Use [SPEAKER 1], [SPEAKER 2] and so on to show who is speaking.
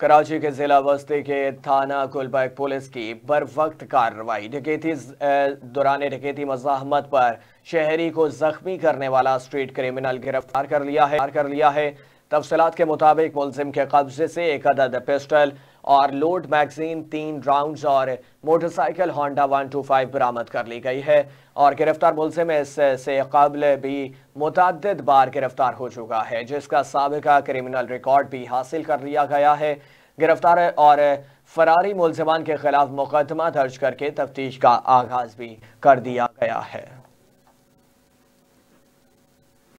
[SPEAKER 1] कराची के जिला बस्ती के थाना कुलबैग पुलिस की बर वक्त कार्रवाई डकैती दौरान डकैती मजाहमत पर शहरी को जख्मी करने वाला स्ट्रीट क्रिमिनल गिरफ्तार कर लिया है कर लिया है तफसलात के मुताबिक मुलजिम के कब्जे से एक अदद पिस्टल और लोड मैगजीन तीन राउंड्स और मोटरसाइकिल होंडा 125 बरामद कर ली गई है और गिरफ्तार मुलजिम इससे कबल भी मुतद बार गिरफ्तार हो चुका है जिसका सबका क्रिमिनल रिकॉर्ड भी हासिल कर लिया गया है गिरफ्तार और फरारी मुलजमान के खिलाफ मुकदमा दर्ज करके तफ्तीश का आगाज भी कर दिया गया है